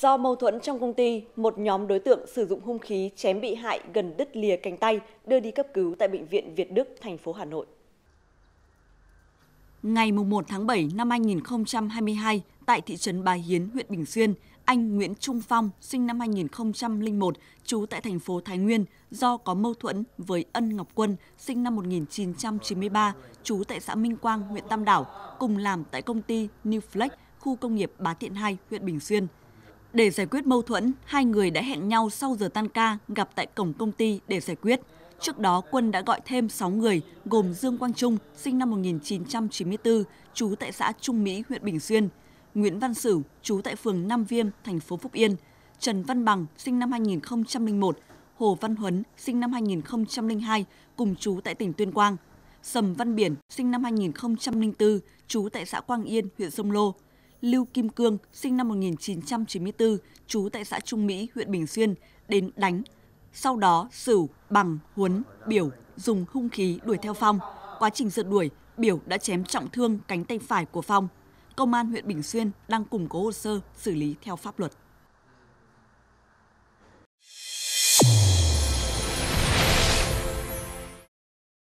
Do mâu thuẫn trong công ty, một nhóm đối tượng sử dụng hung khí chém bị hại gần đứt lìa cánh tay, đưa đi cấp cứu tại bệnh viện Việt Đức, thành phố Hà Nội. Ngày 1 tháng 7 năm 2022, tại thị trấn Bà Hiến, huyện Bình Xuyên, anh Nguyễn Trung Phong, sinh năm 2001, trú tại thành phố Thái Nguyên, do có mâu thuẫn với Ân Ngọc Quân, sinh năm 1993, trú tại xã Minh Quang, huyện Tam Đảo, cùng làm tại công ty Newflex, khu công nghiệp Bá Thiện 2, huyện Bình Xuyên. Để giải quyết mâu thuẫn, hai người đã hẹn nhau sau giờ tan ca gặp tại cổng công ty để giải quyết. Trước đó, Quân đã gọi thêm 6 người, gồm Dương Quang Trung, sinh năm 1994, trú tại xã Trung Mỹ, huyện Bình Xuyên, Nguyễn Văn Sửu, trú tại phường Nam Viêm, thành phố Phúc Yên, Trần Văn Bằng, sinh năm 2001, Hồ Văn Huấn, sinh năm 2002, cùng trú tại tỉnh Tuyên Quang, Sầm Văn Biển, sinh năm 2004, trú tại xã Quang Yên, huyện Sông Lô, Lưu Kim Cương, sinh năm 1994, trú tại xã Trung Mỹ, huyện Bình Xuyên, đến đánh. Sau đó, Sửu, Bằng, Huấn, Biểu dùng hung khí đuổi theo Phong. Quá trình rượt đuổi, Biểu đã chém trọng thương cánh tay phải của Phong. Công an huyện Bình Xuyên đang củng cố hồ sơ xử lý theo pháp luật.